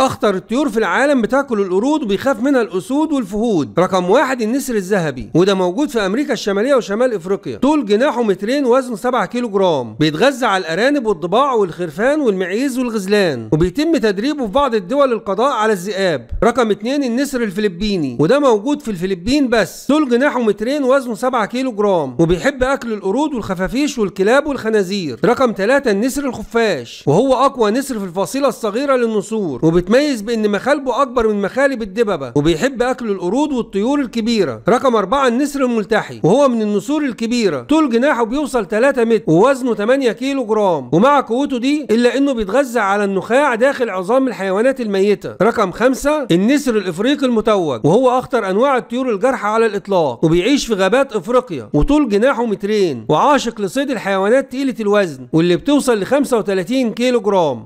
اخطر الطيور في العالم بتاكل القرود وبيخاف منها الاسود والفهود رقم واحد النسر الذهبي وده موجود في امريكا الشماليه وشمال افريقيا طول جناحه مترين وزنه 7 كيلو جرام بيتغذى على الارانب والضباع والخرفان والمعيز والغزلان وبيتم تدريبه في بعض الدول القضاء على الذئاب رقم اتنين النسر الفلبيني وده موجود في الفلبين بس طول جناحه مترين وزنه 7 كيلو جرام وبيحب اكل القرود والخفافيش والكلاب والخنازير رقم ثلاثة النسر الخفاش وهو اقوى نسر في الفصيله الصغيره للنسور وبيتميز بان مخالبه اكبر من مخالب الدببه وبيحب اكل القرود والطيور الكبيره رقم 4 النسر الملتحي وهو من النسور الكبيره طول جناحه بيوصل 3 متر ووزنه 8 كيلو جرام ومع قوته دي الا انه بيتغذى على النخاع داخل عظام الحيوانات الميته رقم 5 النسر الافريقي المتوج وهو اخطر انواع الطيور الجارحه على الاطلاق وبيعيش في غابات افريقيا وطول جناحه مترين وعاشق لصيد الحيوانات تقيله الوزن واللي بتوصل ل 35 كيلو جرام